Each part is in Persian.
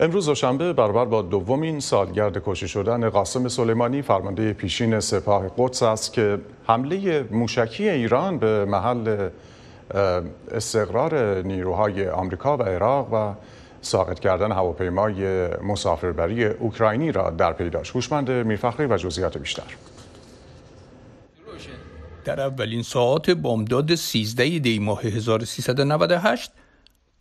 امروز دوشنبه برابر با دومین سالگرد کشته شدن قاسم سلیمانی فرمانده پیشین سپاه قدس است که حمله موشکی ایران به محل استقرار نیروهای آمریکا و عراق و ساقط کردن هواپیمای مسافربری اوکراینی را در پی داشت. هوشمند میرفخری و جزئیات بیشتر. در اولین ساعت بامداد 13 دی ماه 1398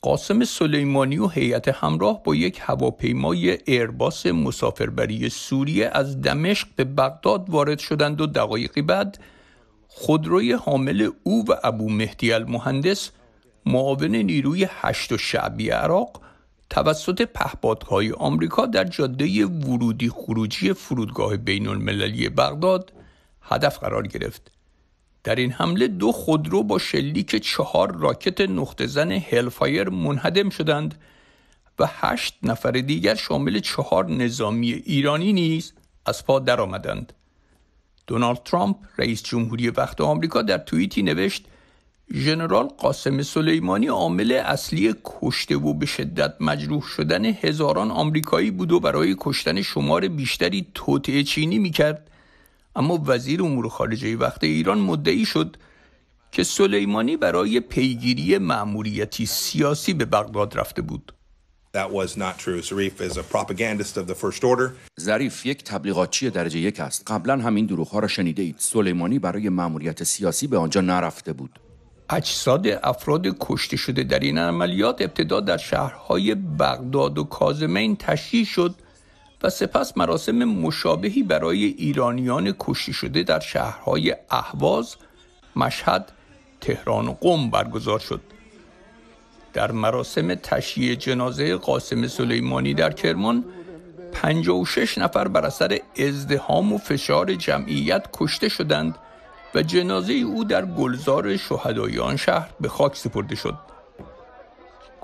قاسم سلیمانی و هیئت همراه با یک هواپیمای ایرباس مسافربری سوریه از دمشق به بغداد وارد شدند و دقایقی بعد خودروی حامل او و ابو مهدی المهندس معاون نیروی هشت و شعبی عراق توسط پهپادهای آمریکا در جاده ورودی خروجی فرودگاه بین المللی بغداد هدف قرار گرفت در این حمله دو خودرو با شلیک چهار راکت نقطه زن هلفایر منهدم شدند و هشت نفر دیگر شامل چهار نظامی ایرانی نیز از پا درآمدند. دونالد ترامپ رئیس جمهوری وقت آمریکا در توییتی نوشت ژنرال قاسم سلیمانی عامل اصلی کشته و به شدت مجروح شدن هزاران آمریکایی بود و برای کشتن شمار بیشتری توطعه چینی میکرد اما وزیر امور خارجه وقت ایران مدعی شد که سلیمانی برای پیگیری مأموریتی سیاسی به بغداد رفته بود. ظریف یک تبلیغاتچی درجه یک است. قبلا هم این دروغ را شنیده اید. سلیمانی برای مأموریت سیاسی به آنجا نرفته بود. اجساد افراد کشته شده در این عملیات ابتدا در شهرهای بغداد و کازمین تشییع شد و سپس مراسم مشابهی برای ایرانیان کشته شده در شهرهای اهواز، مشهد، تهران و قم برگزار شد. در مراسم تشییع جنازه قاسم سلیمانی در کرمان 56 نفر بر اثر ازدهام و فشار جمعیت کشته شدند و جنازه او در گلزار شهدایان شهر به خاک سپرده شد.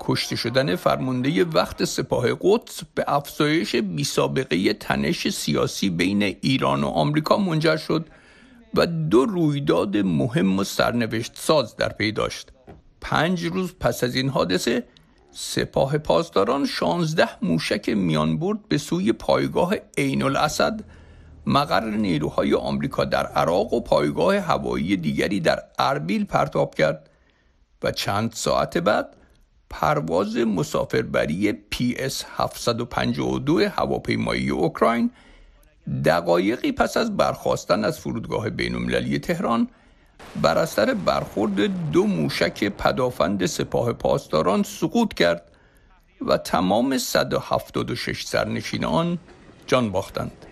کشته شدن فرمانده وقت سپاه قدس به افزایش بیسابقه تنش سیاسی بین ایران و آمریکا منجر شد و دو رویداد مهم و سرنوشت ساز در پی داشت پنج روز پس از این حادثه سپاه پاسداران 16 موشک برد به سوی پایگاه عین الاسد مقر نیروهای آمریکا در عراق و پایگاه هوایی دیگری در اربیل پرتاب کرد و چند ساعت بعد پرواز مسافربری اس 752 هواپیمایی اوکراین دقایقی پس از برخواستن از فرودگاه بینالمللی تهران بر اثر برخورد دو موشک پدافند سپاه پاسداران سقوط کرد و تمام 176 سرنشین آن جان باختند.